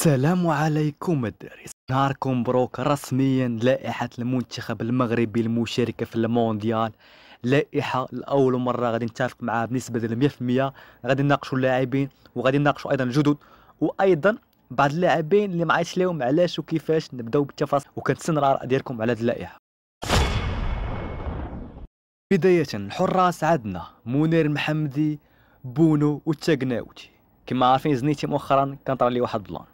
السلام عليكم الدارس نهاركم مبروك رسميا لائحة المنتخب المغربي المشاركة في المونديال لائحة لأول مرة غادي نتفق معها بنسبة 100% غادي نناقشوا اللاعبين وغادي نناقشوا أيضا الجدد وأيضا بعض اللاعبين اللي معيش ليهم لهم علاش وكيفاش نبداو بالتفاصيل وكنتسنى الآراء ديالكم على هذه اللائحة بداية الحراس عندنا منير محمدي بونو والتقناوتي كما عارفين زنيتي مؤخرا كان طرا لي واحد بلان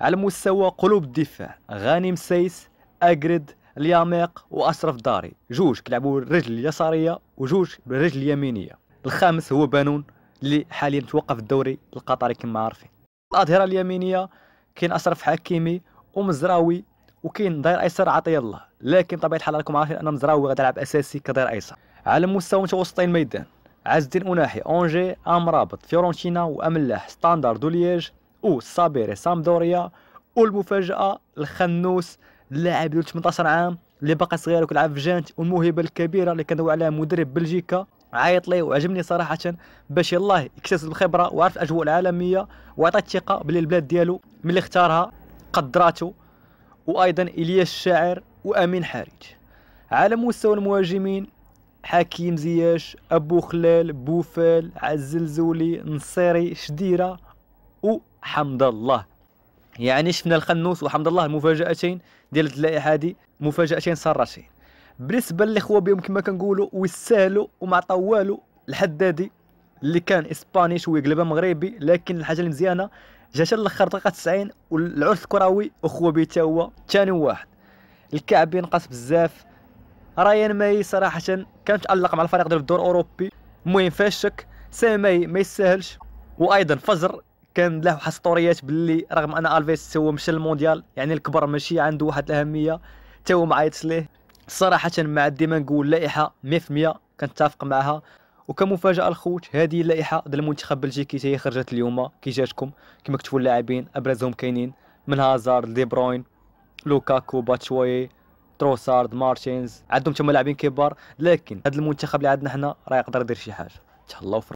على مستوى قلوب الدفاع غانم سيس اجرد الياميق واشرف داري جوج كيلعبوا بالرجل اليساريه وجوج بالرجل اليمينيه الخامس هو بانون اللي حاليا توقف الدوري القطري كما عارفين الاظهره اليمينيه كاين اشرف حكيمي ومزراوي وكاين داير ايسر عطيه الله لكن طبيعه الحال راكم عارفين ان مزراوي غادي يلعب اساسي كداير ايسر على مستوى متوسطي الميدان عز الدين اوناحي اونجي امرابط فيورنتينا واملاح ستاندرد ولياج وصابيري سامدوريا والمفاجاه الخنوس اللاعب ذو 18 عام اللي باقي صغير وكيلعب في جانت والموهبه الكبيره اللي كندوي عليها مدرب بلجيكا عيط لي وعجبني صراحه باش يلاه اكتسب الخبره وعرف الاجواء العالميه وعطى الثقه بلي البلاد ديالو ملي اختارها قدراته وايضا الياس الشاعر وامين حارج على مستوى المهاجمين حكيم زياش ابو خلال بوفال عزل زولي نصيري شديره و حمد الله يعني شفنا الخنوس وحمد الله مفاجاتين ديال اللائحه هذه مفاجاتين صارتين بالنسبه للاخوه بهم كما كنقولوا ويستاهلوا وما عطاو والو الحدادي اللي كان اسباني شويه قلبه مغربي لكن الحاجه المزيانه جات الاخر دقيقه 90 والعرس الكروي اخوه به حتى هو ثاني واحد الكعبي نقص بزاف رايان ماي صراحه كان تالق مع الفريق ديال الدور الاوروبي المهم فاشك سامي ما يستاهلش وايضا فجر كان له السطوريات باللي رغم ان الفيس هو مشى للمونديال يعني الكبر ماشي عنده واحد الاهميه حتى هو معيط ليه صراحه مع ديما نقول لائحه 100% كنتفق معها وكمفاجاه الخوت هذه اللائحه ديال المنتخب البلجيكي هي خرجت اليوم كي جاتكم كما كتشوفوا اللاعبين ابرزهم كاينين من هازارد دي بروين لوكاكو باتشوي تروسارد مارتينز عندهم تما لاعبين كبار لكن هذا المنتخب اللي عندنا حنا راه يقدر يدير شي حاجه تهلاو